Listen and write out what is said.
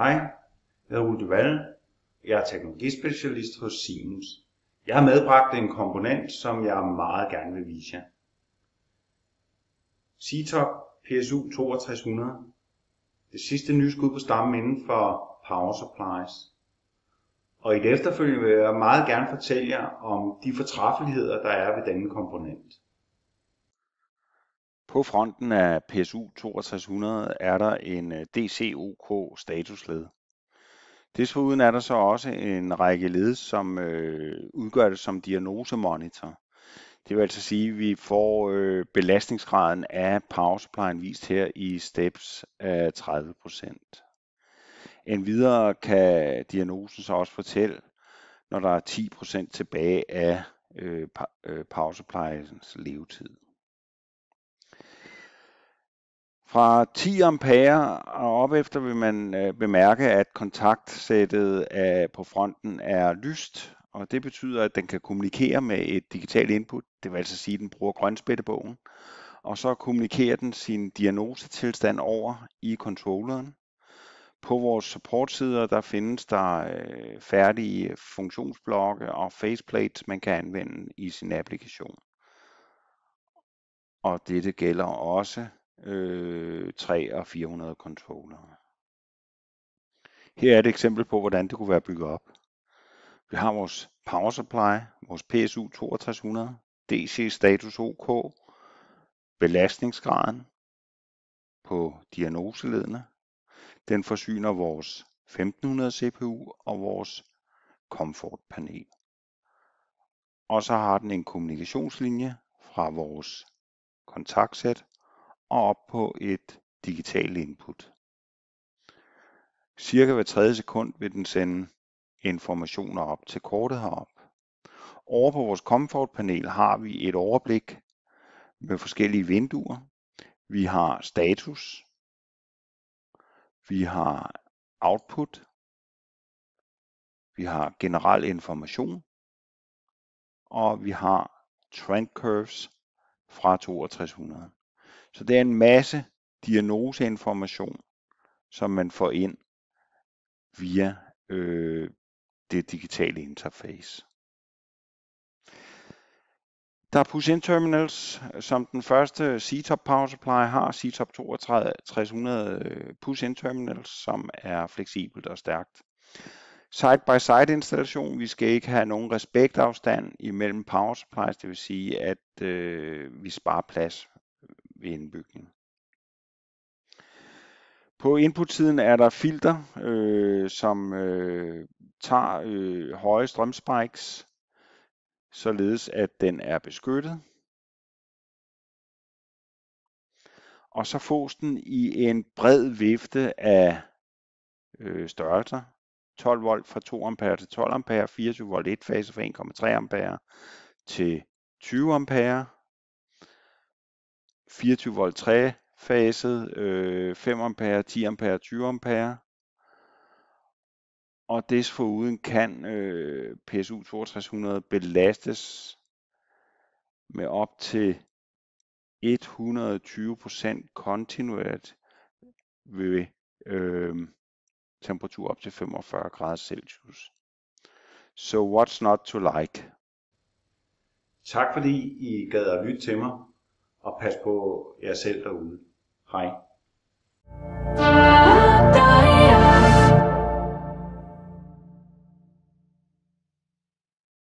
Hej, jeg hedder Rudi Duval. Jeg er teknologispecialist hos Siemens. Jeg har medbragt en komponent, som jeg meget gerne vil vise jer. CTOP PSU 6200. Det sidste nye skud på stammen inden for power supplies. Og i det efterfølgende vil jeg meget gerne fortælle jer om de fortræffeligheder, der er ved denne komponent. På fronten af PSU 6200 er der en øh, DCOK statusled. Desuden er der så også en række led, som øh, udgør det som diagnosemonitor. Det vil altså sige, at vi får øh, belastningsgraden af powersupplyen vist her i steps af 30%. Endvidere kan diagnosen så også fortælle, når der er 10% tilbage af øh, øh powersupplies levetid. Fra 10 ampere og op efter vil man øh, bemærke, at kontaktsættet øh, på fronten er lyst, og det betyder, at den kan kommunikere med et digitalt input. Det vil altså sige, at den bruger grønspættebogen. Og så kommunikerer den sin diagnosetilstand over i controlleren. På vores supportsider, der findes der øh, færdige funktionsblokke og faceplates, man kan anvende i sin applikation. Og dette gælder også øh, 3 og 400 controller. Her er et eksempel på, hvordan det kunne være bygget op. Vi har vores power supply, vores PSU 6200, DC status OK, belastningsgraden på diagnoseledene. Den forsyner vores 1500 CPU og vores komfortpanel. Og så har den en kommunikationslinje fra vores kontaktsæt og op på et digitalt input. Cirka hver tredje sekund vil den sende informationer op til kortet herop. Over på vores komfortpanel har vi et overblik med forskellige vinduer. Vi har status, vi har output, vi har generel information, og vi har trend curves fra 6200. Så det er en masse diagnoseinformation, som man får ind via øh, det digitale interface. Der er push-in terminals, som den første C-top Power Supply har. C-top 3200 push-in terminals, som er fleksibelt og stærkt. Side-by-side -side installation. Vi skal ikke have nogen respektafstand imellem power supplies, det vil sige, at øh, vi sparer plads ved indbygning. På inputsiden er der filter, øh, som øh, tager øh, høje strømspikes, således at den er beskyttet. Og så fås den i en bred vifte af øh, størrelser. 12 volt fra 2 ampere til 12 ampere, 24 volt 1 fase fra 1,3 ampere til 20 ampere, 24 volt 3 faset, øh, 5 ampere, 10 ampere, 20 ampere. Og desforuden kan øh, PSU 6200 belastes med op til 120% kontinuert ved øh, temperatur op til 45 grader Celsius. So what's not to like? Tak fordi I gad at lytte til mig og pas på jer selv derude. Hej.